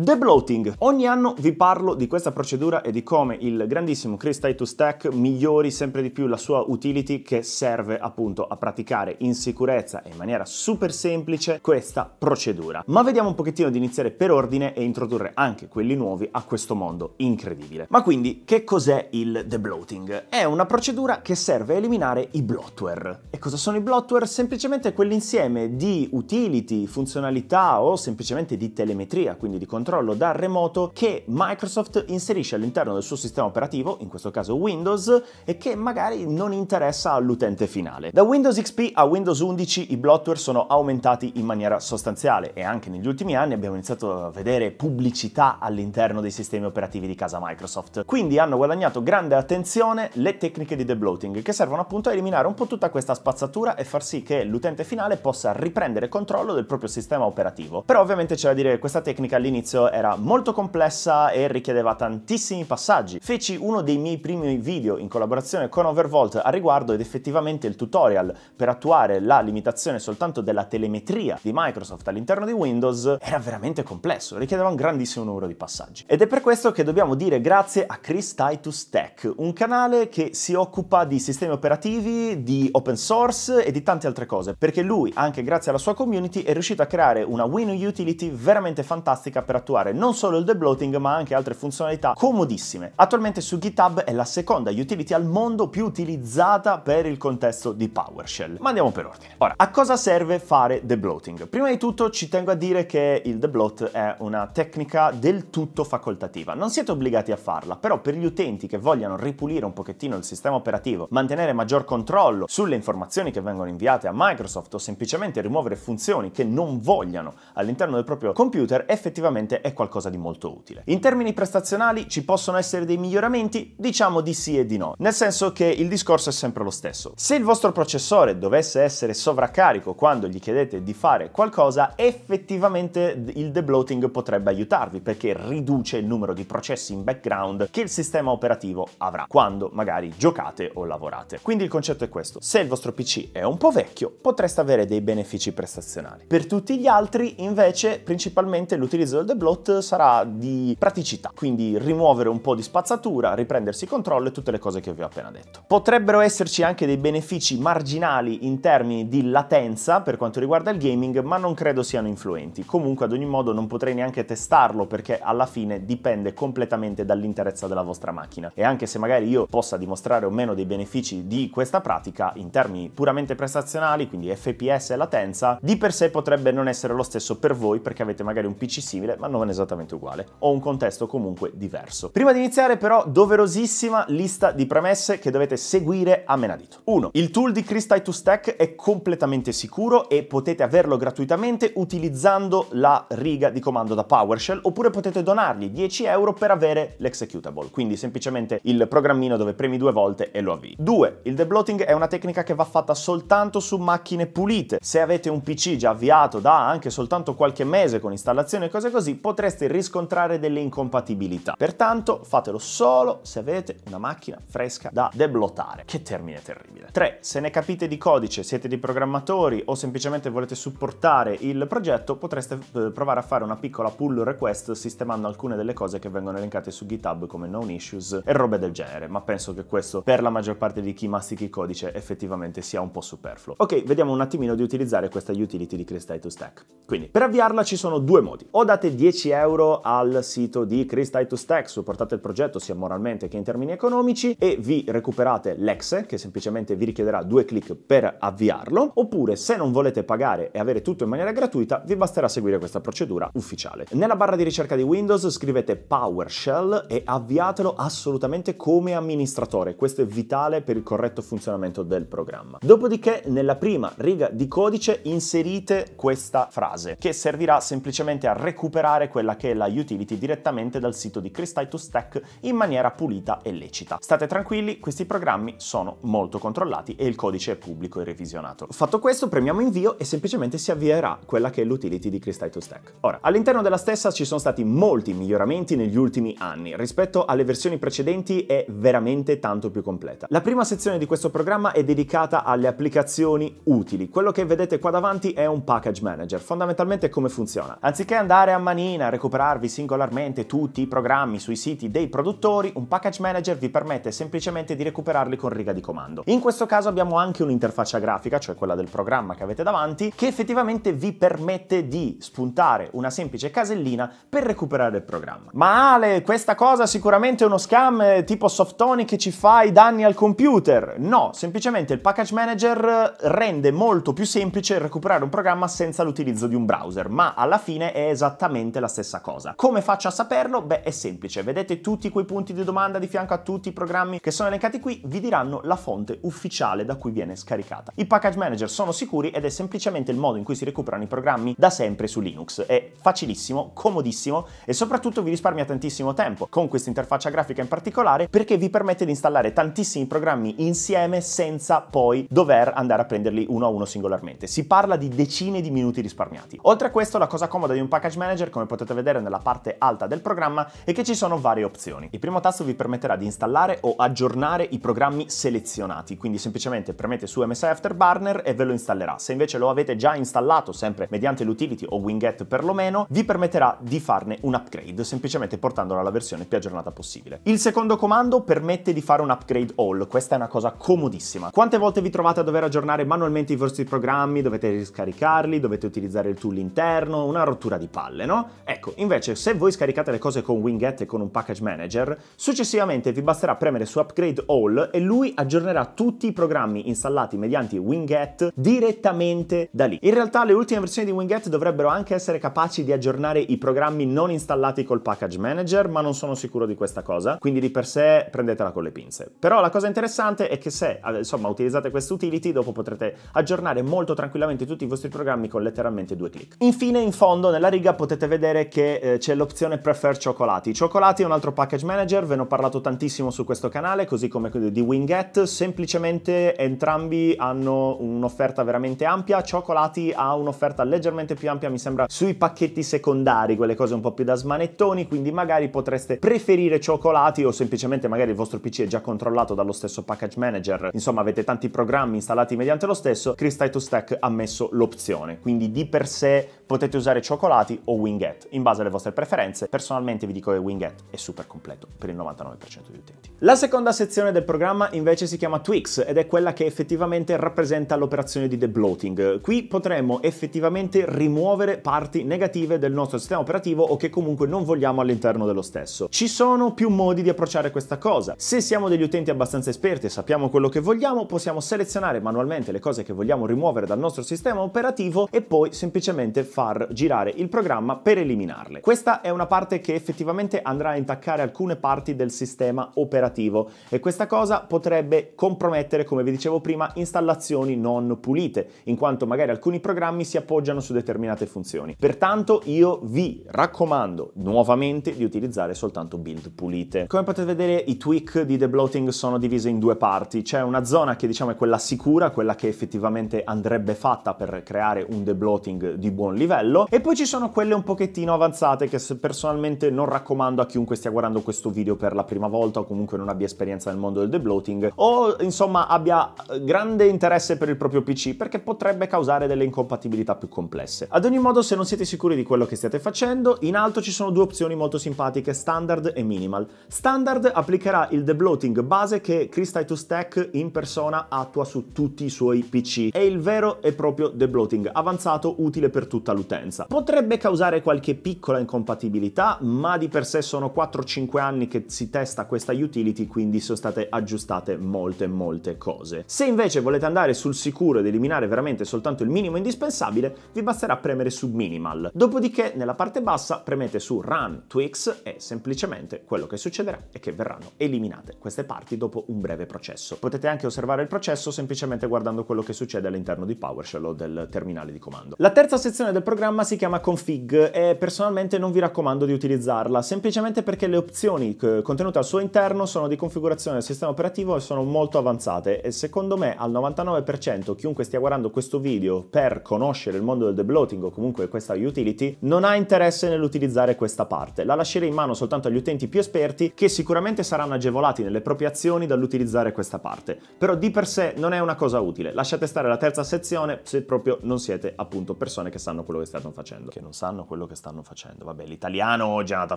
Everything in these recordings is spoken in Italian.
The bloating. Ogni anno vi parlo di questa procedura e di come il grandissimo Chris Titus Stack migliori sempre di più la sua utility che serve appunto a praticare in sicurezza e in maniera super semplice questa procedura. Ma vediamo un pochettino di iniziare per ordine e introdurre anche quelli nuovi a questo mondo incredibile. Ma quindi che cos'è il The bloating? È una procedura che serve a eliminare i bloatware. E cosa sono i bloatware? Semplicemente quell'insieme di utility, funzionalità o semplicemente di telemetria, quindi di controllo controllo da remoto che Microsoft inserisce all'interno del suo sistema operativo, in questo caso Windows, e che magari non interessa all'utente finale. Da Windows XP a Windows 11 i blotware sono aumentati in maniera sostanziale e anche negli ultimi anni abbiamo iniziato a vedere pubblicità all'interno dei sistemi operativi di casa Microsoft. Quindi hanno guadagnato grande attenzione le tecniche di debloating che servono appunto a eliminare un po' tutta questa spazzatura e far sì che l'utente finale possa riprendere controllo del proprio sistema operativo. Però ovviamente c'è da dire che questa tecnica all'inizio all'inizio era molto complessa e richiedeva tantissimi passaggi. Feci uno dei miei primi video in collaborazione con Overvolt a riguardo ed effettivamente il tutorial per attuare la limitazione soltanto della telemetria di Microsoft all'interno di Windows era veramente complesso, richiedeva un grandissimo numero di passaggi. Ed è per questo che dobbiamo dire grazie a Chris Titus Tech, un canale che si occupa di sistemi operativi, di open source e di tante altre cose, perché lui, anche grazie alla sua community, è riuscito a creare una Win utility veramente fantastica per attuare non solo il debloating ma anche altre funzionalità comodissime. Attualmente su GitHub è la seconda utility al mondo più utilizzata per il contesto di PowerShell. Ma andiamo per ordine. Ora, a cosa serve fare debloating? Prima di tutto ci tengo a dire che il debloat è una tecnica del tutto facoltativa. Non siete obbligati a farla, però per gli utenti che vogliano ripulire un pochettino il sistema operativo, mantenere maggior controllo sulle informazioni che vengono inviate a Microsoft o semplicemente rimuovere funzioni che non vogliano all'interno del proprio computer, effettivamente sicuramente è qualcosa di molto utile. In termini prestazionali ci possono essere dei miglioramenti? Diciamo di sì e di no, nel senso che il discorso è sempre lo stesso. Se il vostro processore dovesse essere sovraccarico quando gli chiedete di fare qualcosa, effettivamente il debloating potrebbe aiutarvi perché riduce il numero di processi in background che il sistema operativo avrà quando magari giocate o lavorate. Quindi il concetto è questo, se il vostro PC è un po' vecchio potreste avere dei benefici prestazionali. Per tutti gli altri invece principalmente l'utilizzo del debloating blot sarà di praticità, quindi rimuovere un po' di spazzatura, riprendersi controllo e tutte le cose che vi ho appena detto. Potrebbero esserci anche dei benefici marginali in termini di latenza per quanto riguarda il gaming, ma non credo siano influenti. Comunque ad ogni modo non potrei neanche testarlo perché alla fine dipende completamente dall'interezza della vostra macchina e anche se magari io possa dimostrare o meno dei benefici di questa pratica in termini puramente prestazionali, quindi FPS e latenza, di per sé potrebbe non essere lo stesso per voi perché avete magari un PC simile ma non un esattamente uguale o un contesto comunque diverso. Prima di iniziare però doverosissima lista di premesse che dovete seguire a menadito. 1. Il tool di Chris Tie to Stack è completamente sicuro e potete averlo gratuitamente utilizzando la riga di comando da PowerShell oppure potete donargli 10 euro per avere l'executable, quindi semplicemente il programmino dove premi due volte e lo avvii. 2. Il debloating è una tecnica che va fatta soltanto su macchine pulite. Se avete un PC già avviato da anche soltanto qualche mese con installazione e cose così, potreste riscontrare delle incompatibilità. Pertanto fatelo solo se avete una macchina fresca da deblotare. Che termine terribile. 3. Se ne capite di codice, siete dei programmatori o semplicemente volete supportare il progetto, potreste eh, provare a fare una piccola pull request sistemando alcune delle cose che vengono elencate su GitHub come known issues e robe del genere, ma penso che questo per la maggior parte di chi mastichi il codice effettivamente sia un po' superfluo. Ok, vediamo un attimino di utilizzare questa utility di Cristai to Stack. Quindi, per avviarla ci sono due modi. O date 10 10 euro al sito di Chris Titus Tech, supportate il progetto sia moralmente che in termini economici e vi recuperate l'exe che semplicemente vi richiederà due clic per avviarlo, oppure se non volete pagare e avere tutto in maniera gratuita vi basterà seguire questa procedura ufficiale. Nella barra di ricerca di Windows scrivete PowerShell e avviatelo assolutamente come amministratore, questo è vitale per il corretto funzionamento del programma. Dopodiché nella prima riga di codice inserite questa frase che servirà semplicemente a recuperare scaricare quella che è la utility direttamente dal sito di Cristai to Stack in maniera pulita e lecita. State tranquilli, questi programmi sono molto controllati e il codice è pubblico e revisionato. Fatto questo, premiamo invio e semplicemente si avvierà quella che è l'utility di Cristai to Stack. Ora, all'interno della stessa ci sono stati molti miglioramenti negli ultimi anni, rispetto alle versioni precedenti è veramente tanto più completa. La prima sezione di questo programma è dedicata alle applicazioni utili. Quello che vedete qua davanti è un package manager, fondamentalmente come funziona. Anziché andare a mani schermina a recuperarvi singolarmente tutti i programmi sui siti dei produttori, un package manager vi permette semplicemente di recuperarli con riga di comando. In questo caso abbiamo anche un'interfaccia grafica, cioè quella del programma che avete davanti, che effettivamente vi permette di spuntare una semplice casellina per recuperare il programma. Ma Ale, questa cosa sicuramente è uno scam eh, tipo Softonic che ci fa i danni al computer. No, semplicemente il package manager eh, rende molto più semplice recuperare un programma senza l'utilizzo di un browser, ma alla fine è esattamente esattamente la stessa cosa. Come faccio a saperlo? Beh, è semplice. Vedete tutti quei punti di domanda di fianco a tutti i programmi che sono elencati qui, vi diranno la fonte ufficiale da cui viene scaricata. I package manager sono sicuri ed è semplicemente il modo in cui si recuperano i programmi da sempre su Linux. È facilissimo, comodissimo e soprattutto vi risparmia tantissimo tempo, con questa interfaccia grafica in particolare, perché vi permette di installare tantissimi programmi insieme senza poi dover andare a prenderli uno a uno singolarmente. Si parla di decine di minuti risparmiati. Oltre a questo, la cosa comoda di un package manager come potete vedere nella parte alta del programma, è che ci sono varie opzioni. Il primo tasto vi permetterà di installare o aggiornare i programmi selezionati, quindi semplicemente premete su MSI Afterburner e ve lo installerà. Se invece lo avete già installato, sempre mediante l'utility o Winget perlomeno, vi permetterà di farne un upgrade, semplicemente portandolo alla versione più aggiornata possibile. Il secondo comando permette di fare un upgrade all, questa è una cosa comodissima. Quante volte vi trovate a dover aggiornare manualmente i vostri programmi, dovete riscaricarli, dovete utilizzare il tool interno, una rottura di palle, no? Ecco, invece se voi scaricate le cose con Winget e con un package manager, successivamente vi basterà premere su Upgrade All e lui aggiornerà tutti i programmi installati mediante Winget direttamente da lì. In realtà le ultime versioni di Winget dovrebbero anche essere capaci di aggiornare i programmi non installati col package manager, ma non sono sicuro di questa cosa, quindi di per sé prendetela con le pinze. Però la cosa interessante è che se insomma utilizzate questa utility, dopo potrete aggiornare molto tranquillamente tutti i vostri programmi con letteralmente due clic. Infine in fondo nella riga potete vedere vedere che eh, c'è l'opzione Prefer Cioccolati. Cioccolati è un altro package manager, ve ne ho parlato tantissimo su questo canale, così come di Winget. Semplicemente entrambi hanno un'offerta veramente ampia. Cioccolati ha un'offerta leggermente più ampia, mi sembra, sui pacchetti secondari, quelle cose un po' più da smanettoni, quindi magari potreste preferire cioccolati o semplicemente magari il vostro PC è già controllato dallo stesso package manager. Insomma, avete tanti programmi installati mediante lo stesso, Cristai to Stack ha messo l'opzione. Quindi di per sé potete usare cioccolati o Winget. Winget, in base alle vostre preferenze. Personalmente vi dico che Winget è super completo per il 99% degli utenti. La seconda sezione del programma invece si chiama Twix ed è quella che effettivamente rappresenta l'operazione di debloating. Qui potremmo effettivamente rimuovere parti negative del nostro sistema operativo o che comunque non vogliamo all'interno dello stesso. Ci sono più modi di approcciare questa cosa. Se siamo degli utenti abbastanza esperti e sappiamo quello che vogliamo, possiamo selezionare manualmente le cose che vogliamo rimuovere dal nostro sistema operativo e poi semplicemente far girare il programma per per eliminarle. Questa è una parte che effettivamente andrà a intaccare alcune parti del sistema operativo e questa cosa potrebbe compromettere, come vi dicevo prima, installazioni non pulite, in quanto magari alcuni programmi si appoggiano su determinate funzioni. Pertanto io vi raccomando nuovamente di utilizzare soltanto build pulite. Come potete vedere i tweak di The Bloating sono divisi in due parti, c'è una zona che diciamo è quella sicura, quella che effettivamente andrebbe fatta per creare un The Bloating di buon livello e poi ci sono quelle un pochettino pochettino avanzate che personalmente non raccomando a chiunque stia guardando questo video per la prima volta o comunque non abbia esperienza nel mondo del debloating o insomma abbia eh, grande interesse per il proprio PC perché potrebbe causare delle incompatibilità più complesse. Ad ogni modo se non siete sicuri di quello che stiate facendo, in alto ci sono due opzioni molto simpatiche, standard e minimal. Standard applicherà il debloating base che Crystal to Stack in persona attua su tutti i suoi PC. È il vero e proprio debloating avanzato utile per tutta l'utenza. Potrebbe causare qualche qualche piccola incompatibilità, ma di per sé sono 4-5 anni che si testa questa utility, quindi sono state aggiustate molte molte cose. Se invece volete andare sul sicuro ed eliminare veramente soltanto il minimo indispensabile, vi basterà premere su minimal. Dopodiché nella parte bassa premete su run Twix e semplicemente quello che succederà è che verranno eliminate queste parti dopo un breve processo. Potete anche osservare il processo semplicemente guardando quello che succede all'interno di PowerShell o del terminale di comando. La terza sezione del programma si chiama config e personalmente non vi raccomando di utilizzarla, semplicemente perché le opzioni contenute al suo interno sono di configurazione del sistema operativo e sono molto avanzate e secondo me al 99% chiunque stia guardando questo video per conoscere il mondo del debloating o comunque questa utility non ha interesse nell'utilizzare questa parte, la lascerei in mano soltanto agli utenti più esperti che sicuramente saranno agevolati nelle proprie azioni dall'utilizzare questa parte, però di per sé non è una cosa utile, lasciate stare la terza sezione se proprio non siete appunto persone che sanno quello che stanno facendo. Che non sanno quello che stanno facendo. Vabbè, l'italiano oggi è andato a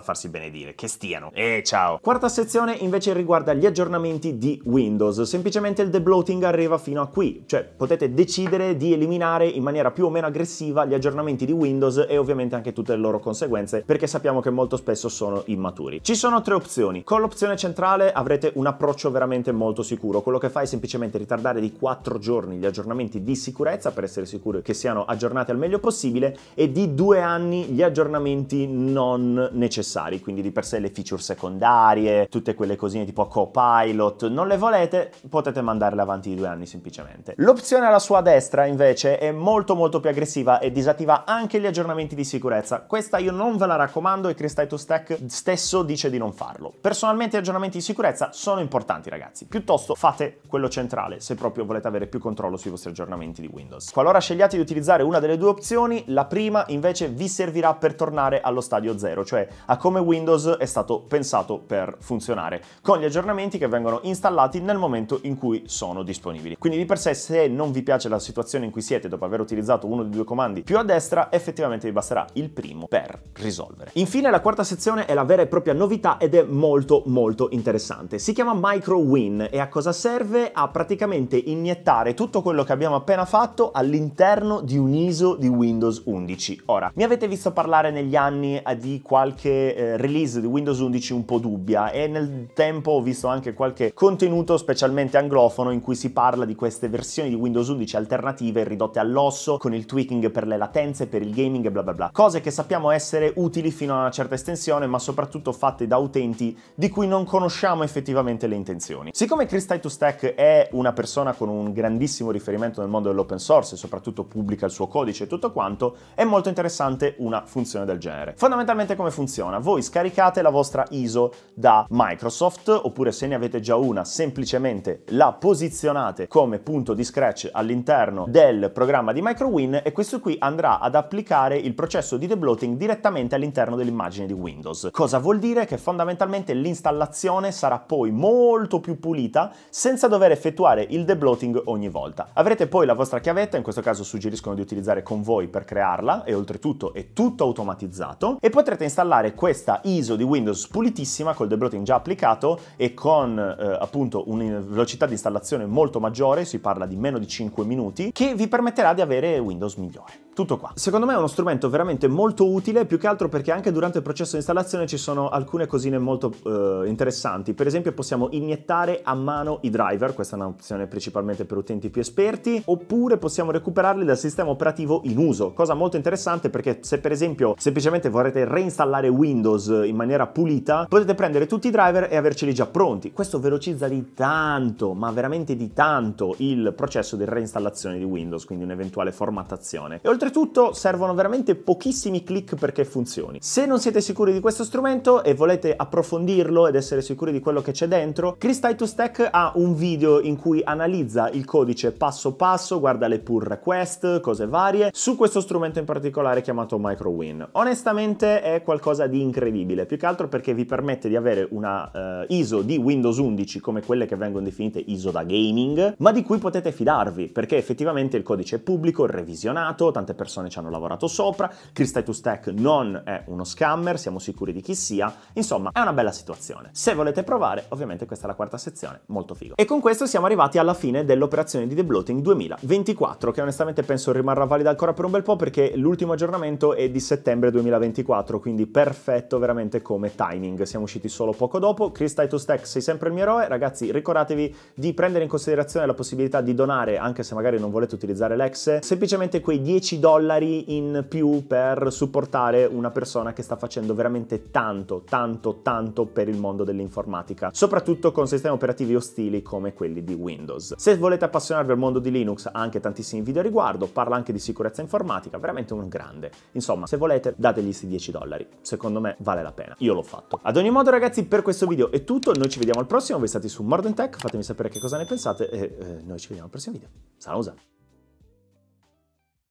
farsi benedire, che stiano. E eh, ciao! Quarta sezione invece riguarda gli aggiornamenti di Windows. Semplicemente il debloating arriva fino a qui, cioè potete decidere di eliminare in maniera più o meno aggressiva gli aggiornamenti di Windows e ovviamente anche tutte le loro conseguenze, perché sappiamo che molto spesso sono immaturi. Ci sono tre opzioni. Con l'opzione centrale avrete un approccio veramente molto sicuro. Quello che fa è semplicemente ritardare di 4 giorni gli aggiornamenti di sicurezza per essere sicuri che siano aggiornati al meglio possibile e di 2 anni gli degli aggiornamenti non necessari, quindi di per sé le feature secondarie, tutte quelle cosine tipo copilot, non le volete, potete mandarle avanti di due anni semplicemente. L'opzione alla sua destra invece è molto molto più aggressiva e disattiva anche gli aggiornamenti di sicurezza. Questa io non ve la raccomando e Cristai2Stack stesso dice di non farlo. Personalmente gli aggiornamenti di sicurezza sono importanti ragazzi, piuttosto fate quello centrale se proprio volete avere più controllo sui vostri aggiornamenti di Windows. Qualora scegliate di utilizzare una delle due opzioni, la prima invece vi servirà per tornare allo stadio zero, cioè a come Windows è stato pensato per funzionare, con gli aggiornamenti che vengono installati nel momento in cui sono disponibili. Quindi di per sé se non vi piace la situazione in cui siete dopo aver utilizzato uno dei due comandi più a destra, effettivamente vi basterà il primo per risolvere. Infine la quarta sezione è la vera e propria novità ed è molto molto interessante. Si chiama Micro Win e a cosa serve? A praticamente iniettare tutto quello che abbiamo appena fatto all'interno di un ISO di Windows 11. Ora, mi avete visto parlare parlare negli anni eh, di qualche eh, release di Windows 11 un po' dubbia e nel tempo ho visto anche qualche contenuto specialmente anglofono in cui si parla di queste versioni di Windows 11 alternative ridotte all'osso con il tweaking per le latenze, per il gaming e bla bla bla. Cose che sappiamo essere utili fino a una certa estensione ma soprattutto fatte da utenti di cui non conosciamo effettivamente le intenzioni. Siccome Chris Titus Stack è una persona con un grandissimo riferimento nel mondo dell'open source e soprattutto pubblica il suo codice e tutto quanto, è molto interessante una funzione del genere. Fondamentalmente come funziona? Voi scaricate la vostra ISO da Microsoft, oppure se ne avete già una, semplicemente la posizionate come punto di scratch all'interno del programma di MicroWin e questo qui andrà ad applicare il processo di debloating direttamente all'interno dell'immagine di Windows. Cosa vuol dire? Che fondamentalmente l'installazione sarà poi molto più pulita senza dover effettuare il debloating ogni volta. Avrete poi la vostra chiavetta, in questo caso suggeriscono di utilizzare con voi per crearla e oltretutto è tutto tutto automatizzato e potrete installare questa ISO di Windows pulitissima col debloating già applicato e con eh, appunto una velocità di installazione molto maggiore, si parla di meno di 5 minuti, che vi permetterà di avere Windows migliore. Tutto qua. Secondo me è uno strumento veramente molto utile, più che altro perché anche durante il processo di installazione ci sono alcune cosine molto eh, interessanti. Per esempio possiamo iniettare a mano i driver, questa è un'opzione principalmente per utenti più esperti, oppure possiamo recuperarli dal sistema operativo in uso, cosa molto interessante perché se per esempio esempio semplicemente vorrete reinstallare Windows in maniera pulita, potete prendere tutti i driver e averceli già pronti. Questo velocizza di tanto, ma veramente di tanto, il processo di reinstallazione di Windows, quindi un'eventuale formattazione. E oltretutto servono veramente pochissimi click perché funzioni. Se non siete sicuri di questo strumento e volete approfondirlo ed essere sicuri di quello che c'è dentro, Chris to Stack ha un video in cui analizza il codice passo passo, guarda le pull request, cose varie, su questo strumento in particolare chiamato Micro Halloween. Onestamente è qualcosa di incredibile, più che altro perché vi permette di avere una uh, ISO di Windows 11 come quelle che vengono definite ISO da gaming, ma di cui potete fidarvi perché effettivamente il codice è pubblico, revisionato, tante persone ci hanno lavorato sopra, Cristai to Stack non è uno scammer, siamo sicuri di chi sia, insomma è una bella situazione. Se volete provare, ovviamente questa è la quarta sezione, molto figo. E con questo siamo arrivati alla fine dell'operazione di debloating 2024, che onestamente penso rimarrà valida ancora per un bel po' perché l'ultimo aggiornamento è di settembre 2024, quindi perfetto veramente come timing. Siamo usciti solo poco dopo. Chris Titus Tech, sei sempre il mio eroe. Ragazzi, ricordatevi di prendere in considerazione la possibilità di donare, anche se magari non volete utilizzare l'ex, semplicemente quei 10 dollari in più per supportare una persona che sta facendo veramente tanto, tanto, tanto per il mondo dell'informatica, soprattutto con sistemi operativi ostili come quelli di Windows. Se volete appassionarvi al mondo di Linux, ha anche tantissimi video a riguardo, parla anche di sicurezza informatica, veramente un grande. Insomma, se volete dategli questi 10 dollari, secondo me vale la pena, io l'ho fatto. Ad ogni modo ragazzi per questo video è tutto, noi ci vediamo al prossimo, voi state su Morden Tech, fatemi sapere che cosa ne pensate e eh, noi ci vediamo al prossimo video. Salusa!